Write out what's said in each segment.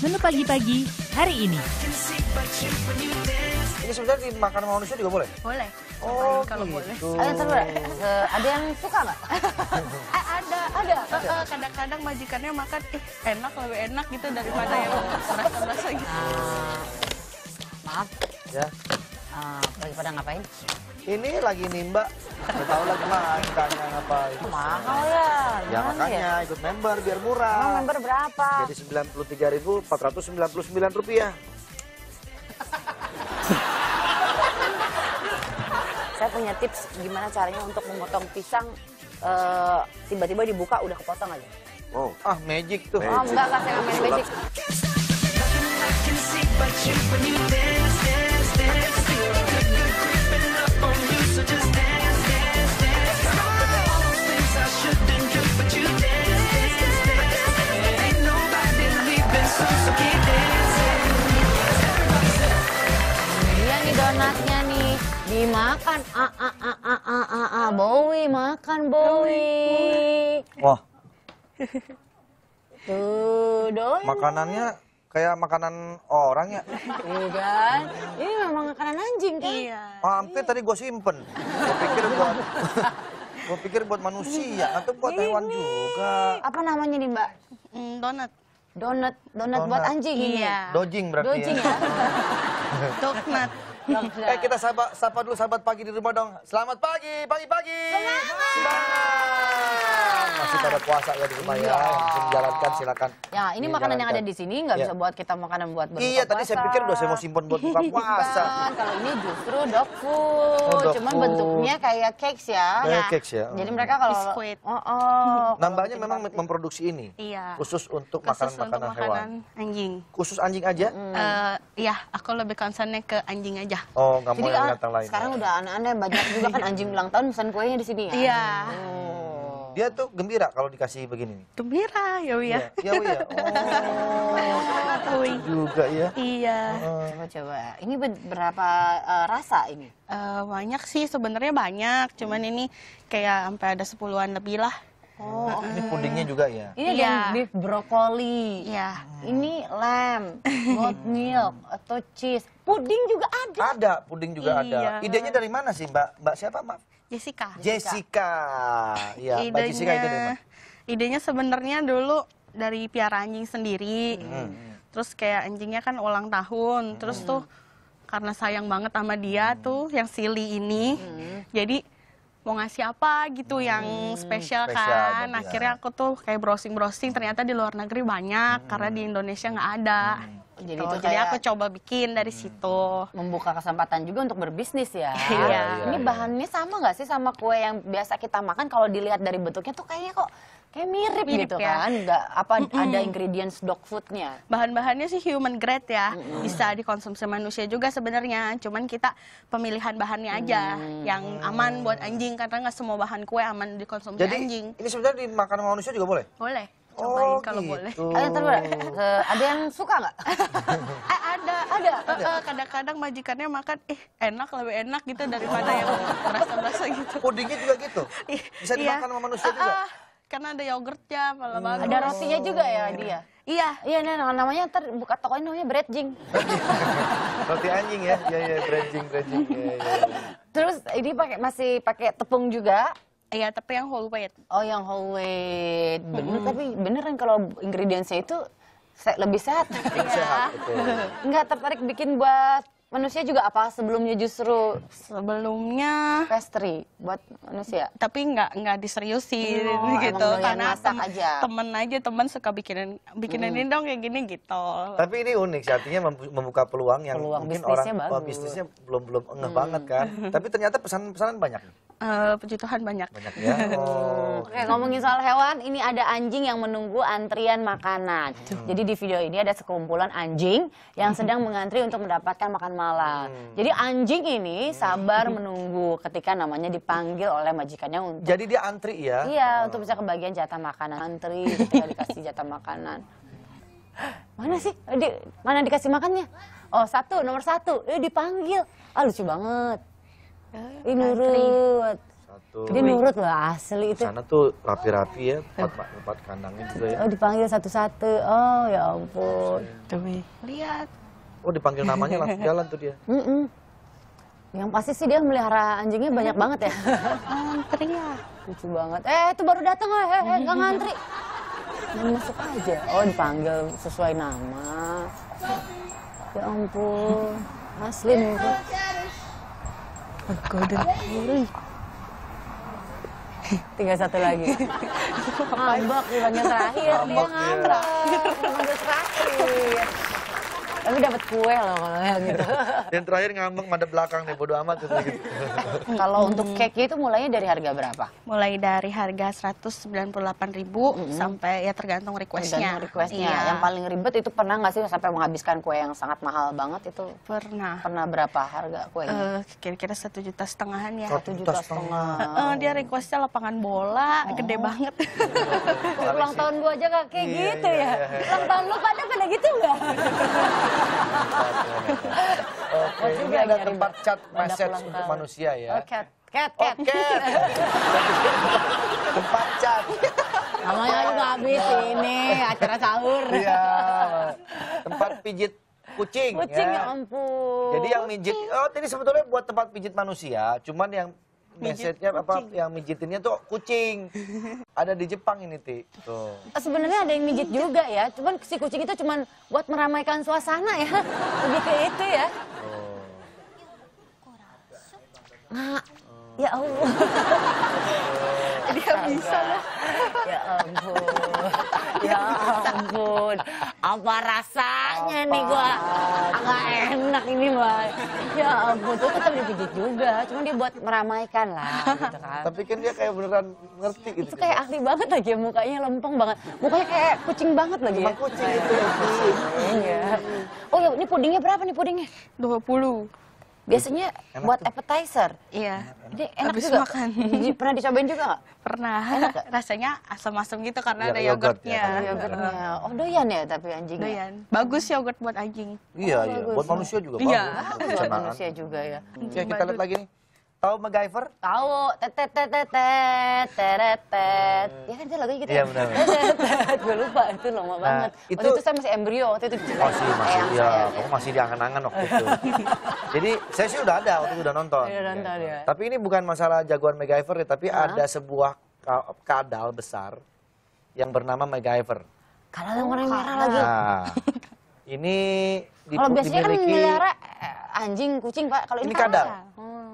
Menu pagi-pagi hari ini. Ini sebenarnya di makanan manusia juga boleh? Boleh. Oh, kalau gitu. boleh. Eh, eh, ada, yang suka nggak? Eh, ada, ada. Kadang-kadang majikannya makan, eh enak, lebih enak gitu daripada yang keras-kerasa gitu. Uh, maaf. Ya. Uh, ah, lagi pada ngapain? Ini lagi nimba, nggak tahu lagi apa ngapain. Mahal ya. Ya makanya ya? ikut member biar murah. Emang oh, member berapa? Jadi sembilan puluh tiga ribu empat ratus sembilan puluh sembilan rupiah. Saya punya tips gimana caranya untuk memotong pisang eh, tiba-tiba uh, dibuka udah kepotong aja. Oh, ah magic tuh. Magic. Oh enggak, enggak saya nggak main magic. Bowie makan. a ah, a ah, a ah, a a a a Bowie makan Bowie. Wah. Tuh, doi. Makanannya kayak makanan orang ya? Iya Ini memang makanan anjing kan? Iya. Oh, tadi gue simpen. Gue pikir buat gue pikir buat manusia atau buat hewan juga. Apa namanya nih Mbak? Hmm, donat. Donat, donat buat anjing iya. Dojing berarti ya. Dojing ya. ya. Donat. Eh, kita sapa, sapa dulu sahabat pagi di rumah dong. Selamat pagi, pagi-pagi. Selamat. Masih pada puasa ya di rumah ya. Iya. Bisa menjalankan silakan. Ya, ini iya, makanan yang ada di sini nggak iya. bisa buat kita makanan buat berbuka Iya, tadi saya pikir udah saya mau simpan buat buka puasa. kalau ini justru dog food. Oh, Cuman bentuknya kayak cakes ya. Kayak nah, cakes ya. Jadi mereka kalau biskuit. Oh, oh. Nambahnya memang memproduksi ini. Iya. Khusus untuk makanan-makanan hewan. anjing. Khusus anjing aja? Mm. Eh, iya aku lebih concernnya ke anjing aja. Oh, nggak mau yang ah, datang lain. Sekarang udah anak-anak banyak juga kan anjing ulang tahun pesan kuenya di sini ya. Iya. Hmm. Dia tuh gembira kalau dikasih begini. Gembira, ya Wi ya. Iya, iya ya. Oh, juga ya. Iya. Coba-coba. Oh. Ini berapa eh, rasa ini? Uh, banyak sih, sebenarnya banyak. Cuman ini kayak sampai ada sepuluhan lebih lah. Oh, nah, ini oh. pudingnya juga ya? Ini ada yeah. beef brokoli. Iya. Ini lamb. goat milk atau cheese. Puding juga ada. Ada, puding juga iya. ada. Idenya dari mana sih, Mbak? Mbak siapa, Mbak? Jessica. Jessica. Iya, Mbak Jessica ide dari mana? Idenya sebenarnya dulu dari piara anjing sendiri. Hmm. Terus kayak anjingnya kan ulang tahun, hmm. terus tuh karena sayang banget sama dia hmm. tuh yang Sili ini. Hmm. Jadi mau ngasih apa gitu hmm, yang spesial, spesial kan. Akhirnya aku tuh kayak browsing-browsing ternyata di luar negeri banyak hmm. karena di Indonesia nggak ada. Hmm. Jadi, gitu. itu jadi aku coba bikin dari hmm. situ. Membuka kesempatan juga untuk berbisnis ya. Iya. Ini iya, iya. bahannya sama nggak sih sama kue yang biasa kita makan kalau dilihat dari bentuknya tuh kayaknya kok kayak mirip, mirip gitu ya. kan? Nggak apa ada ingredients dog foodnya? Bahan-bahannya sih human grade ya, bisa dikonsumsi manusia juga sebenarnya. Cuman kita pemilihan bahannya aja mm. yang aman buat anjing karena nggak semua bahan kue aman dikonsumsi jadi, anjing. Ini sebenarnya dimakan manusia juga boleh? Boleh cobain oh, kalau gitu. boleh. Eh, ada yang suka nggak? eh, ada, ada. Eh, eh, kadang-kadang majikannya makan, eh enak lebih enak gitu daripada yang merasa-merasa gitu. Pudingnya juga gitu? Bisa iya. dimakan sama manusia juga? Eh, karena ada yogurtnya malah hmm. bagus. Ada rotinya juga ya dia? Ya? Iya. Iya, nah, namanya ntar buka tokonya namanya breadjing. Roti anjing ya? Iya, iya, breadjing, breadjing. Iya, iya, iya. Terus ini pakai masih pakai tepung juga. Iya, tapi yang whole wheat. Oh, yang whole wheat. Bener, hmm. tapi beneran kalau ingredientsnya itu se lebih sehat. Lebih sehat, iya. betul. Enggak tertarik bikin buat manusia juga apa sebelumnya justru sebelumnya pastry buat manusia tapi enggak, nggak diseriusin oh, gitu karena tem aja. temen aja temen suka bikinin bikinin hmm. ini dong kayak gini gitu tapi ini unik artinya membuka peluang yang peluang mungkin bisnisnya orang bagus. bisnisnya belum belum enggak hmm. banget kan tapi ternyata pesan pesanan banyak uh, puji Tuhan banyak. Banyak ya. Oh. Oke, ngomongin soal hewan, ini ada anjing yang menunggu antrian makanan. Hmm. Jadi di video ini ada sekumpulan anjing yang mm-hmm. sedang mengantri untuk mendapatkan makan malam. Hmm. Jadi anjing ini iya. sabar menunggu ketika namanya dipanggil oleh majikannya untuk Jadi dia antri ya? Iya, oh. untuk bisa kebagian jatah makanan. Antri gitu ya, dikasih jatah makanan. Mana sih? Eh, di, mana dikasih makannya? Oh, satu, nomor satu. Eh, dipanggil. Ah, lucu banget. Eh, Ini nurut. Satu. nurut loh asli itu. Sana tuh rapi-rapi ya tempat tempat kandangnya juga ya. Oh dipanggil satu-satu. Oh ya ampun. Demi. Lihat. Oh dipanggil namanya langsung jalan tuh dia. Mm -mm. Yang pasti sih dia melihara anjingnya banyak banget ya. Antri ya. Lucu banget. Eh itu baru datang ah, eh, eh, eh gak ngantri. Nah, masuk aja. Oh dipanggil sesuai nama. Ya ampun. Asli nih. Golden Curry. Tinggal satu lagi. Ambak di terakhir. Ambak dia ngambak. Iya. Terakhir. terakhir. Tapi dapat kue loh kalau gitu. yang gitu. Dan terakhir ngambek pada belakang nih, bodo amat gitu. gitu. kalau hmm. untuk cake itu mulainya dari harga berapa? Mulai dari harga 198.000 hmm. sampai ya tergantung requestnya. Iya. Yang paling ribet itu pernah nggak sih sampai menghabiskan kue yang sangat mahal banget itu? Pernah. Pernah berapa harga kue? Uh, kira-kira satu juta setengahan ya. Satu juta setengah. Uh, dia requestnya lapangan bola, oh. gede banget. Ulang tahun gua aja kayak iya, gitu iya, ya. Iya, iya. tahun lu pada pada gitu nggak? Oke, okay. ini ada tempat chat message untuk manusia ya. Oh, cat, cat. Oke. tempat chat. Namanya juga habis ini acara sahur. Iya. Tempat pijit kucing. Kucing ya, ya ampun. Jadi yang mijit, oh ini sebetulnya buat tempat pijit manusia, cuman yang mesetnya apa yang mijitinnya tuh kucing. Ada di Jepang ini, Ti. Tuh. Eh, sebenarnya ada yang mijit juga ya, cuman si kucing itu cuman buat meramaikan suasana ya. Lebih ke itu ya. Oh. oh. ya Allah. Dia bisa loh. Ya allah. Ya, ya ampun. Apa rasanya Apa? nih gua? Agak enak ini, Mbak. Ya ampun, tuh tetap dipijit juga. Cuma dia buat meramaikan lah gitu kan. Tapi kan dia kayak beneran ngerti gitu. Itu kayak ahli kan. banget lagi ya, mukanya lempeng banget. Mukanya kayak kucing banget lagi ya. kucing itu. Iya. Oh ya, ini pudingnya berapa nih pudingnya? 20. Biasanya enak buat tuh. appetizer. Iya. Ini enak juga. Makan. pernah dicobain juga nggak? Pernah. Enak Rasanya asam-asam gitu karena iya, ya, ada yogurtnya. Yogurt, yogurtnya. Oh doyan ya tapi anjing ya? Doyan. Bagus yogurt buat anjing. Iya, oh, iya. Bagus. Buat manusia juga iya. bagus. Buat manusia juga ya. Hmm. Ya kita lihat lagi nih. Tahu MacGyver? Tahu. Tetet Ya kan lagunya gitu. Iya ya? benar. Gue lupa itu lama nah, itu... itu saya masih embrio waktu itu. Oh, masih masih ya, kamu masih diangan-angan waktu itu. Jadi saya sih udah ada waktu udah nonton. Iya. Iya. Tapi ini bukan masalah jagoan MacGyver ya, tapi ada sebuah kadal besar yang bernama MacGyver. Kadal yang warna merah nah, lagi. Ini kalau biasanya kan melihara eh, anjing, kucing, Pak. Kalau ini, ini kadal.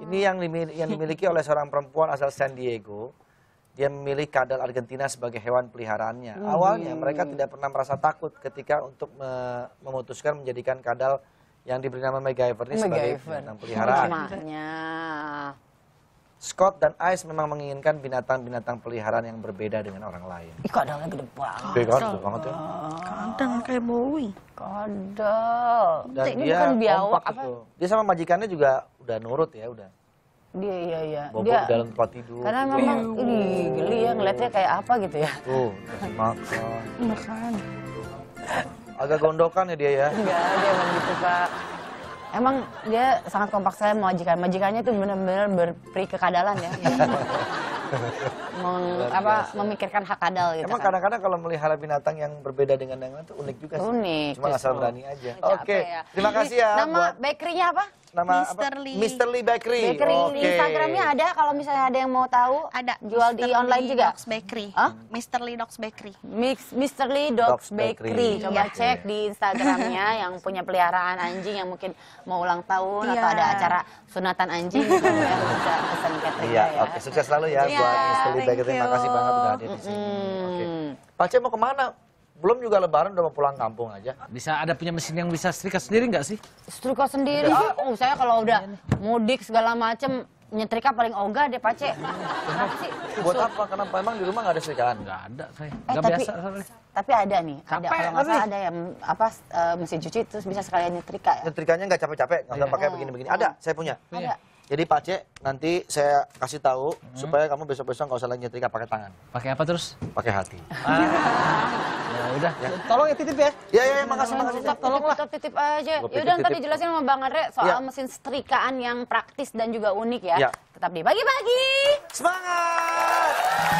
Ini yang dimiliki, yang dimiliki oleh seorang perempuan asal San Diego. Dia memilih kadal Argentina sebagai hewan peliharaannya. Hmm. Awalnya mereka tidak pernah merasa takut ketika untuk me memutuskan menjadikan kadal yang diberi nama MacGyver ini sebagai hewan peliharaan. Makanya. Scott dan Ice memang menginginkan binatang-binatang peliharaan yang berbeda dengan orang lain. Ih, kadangnya gede banget. Gede kan, gede banget ya. Kadang kayak Bowie. Kadal. Dan ini dia bukan biawak apa? Gitu. Dia sama majikannya juga udah nurut ya, udah. Dia iya iya. Bobo dia, dalam tempat tidur. Karena gitu. memang ini geli ya ngeliatnya kayak apa gitu ya. Tuh, kasih makan. Makan. Agak gondokan ya dia ya. Enggak, dia emang gitu, Pak. Emang dia sangat kompak saya majikan. Majikannya itu benar-benar berperi kekadalan ya. Meng, apa memikirkan hak adal gitu. Emang kan. kadang-kadang kalau melihara binatang yang berbeda dengan yang lain tuh unik juga sih. Unik. Cuma asal berani aja. Oke. Okay. Ya. Terima kasih ya. Nama buat... bakery-nya apa? Nama Mister apa? Lee. Mister Lee Bakery. Bakery okay. Instagramnya ada kalau misalnya ada yang mau tahu. Ada. Jual Mister di online juga. Dogs Bakery. Huh? Mister Lee Dogs Bakery. Mix Mister Lee Dogs, Dogs Bakery. Bakery. Coba yeah. cek di Instagramnya yang punya peliharaan anjing yang mungkin mau ulang tahun yeah. atau ada acara sunatan anjing. Gitu kan, iya. Ya. Oke, sukses selalu ya. Iya, yeah, Terima kasih banget udah ada di sini. Oke. Okay. Pak Ce mau kemana? belum juga lebaran udah mau pulang kampung aja. Bisa ada punya mesin yang bisa setrika sendiri nggak sih? Setrika sendiri? Oh, oh saya kalau udah mudik segala macem nyetrika paling ogah deh Pace. Kenapa Buat apa? Kenapa emang di rumah nggak ada setrikaan? Nggak ada saya. Eh, nggak eh, biasa. Tapi, tapi ada nih. Ada kalau nggak ada yang apa eh, mesin cuci terus bisa sekalian nyetrika. Ya? Nyetrikanya nggak capek-capek, nggak usah iya. pakai begini-begini. Ada, saya punya. Ada. Jadi Pak C, nanti saya kasih tahu hmm. supaya kamu besok-besok nggak -besok usah lagi nyetrika pakai tangan. Pakai apa terus? Pakai hati. Ah. ya udah. Ya. Tolong ya titip ya. Ya ya, ya makasih makasih. Tolong, tolong lah. titip aja. Ya udah nanti dijelasin sama Bang Andre soal ya. mesin setrikaan yang praktis dan juga unik ya. ya. Tetap di pagi-pagi. Semangat.